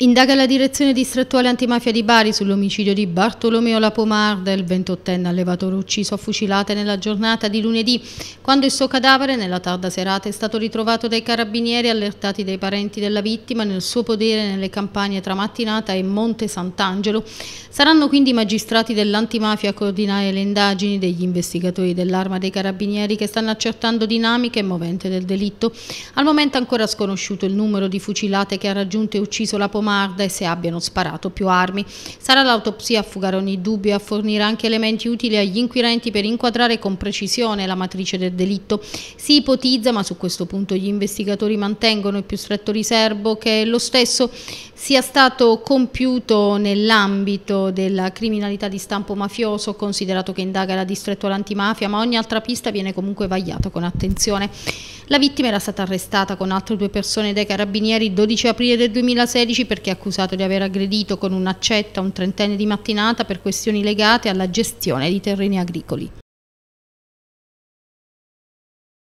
Indaga la direzione distrettuale antimafia di Bari sull'omicidio di Bartolomeo Lapomarda, il 28enne allevatore ucciso a fucilate nella giornata di lunedì, quando il suo cadavere nella tarda serata è stato ritrovato dai carabinieri allertati dai parenti della vittima nel suo podere nelle campagne tra Mattinata e Monte Sant'Angelo. Saranno quindi i magistrati dell'antimafia a coordinare le indagini degli investigatori dell'arma dei carabinieri che stanno accertando dinamiche e movente del delitto. Al momento ancora sconosciuto il numero di fucilate che ha raggiunto e ucciso Lapomarda Marda e se abbiano sparato più armi. Sarà l'autopsia a fugare ogni dubbio e a fornire anche elementi utili agli inquirenti per inquadrare con precisione la matrice del delitto. Si ipotizza, ma su questo punto gli investigatori mantengono il più stretto riservo, che lo stesso sia stato compiuto nell'ambito della criminalità di stampo mafioso, considerato che indaga la distrettuale antimafia, ma ogni altra pista viene comunque vagliata con attenzione. La vittima era stata arrestata con altre due persone dai carabinieri il 12 aprile del 2016 per perché è accusato di aver aggredito con un'accetta un trentenne di mattinata per questioni legate alla gestione di terreni agricoli.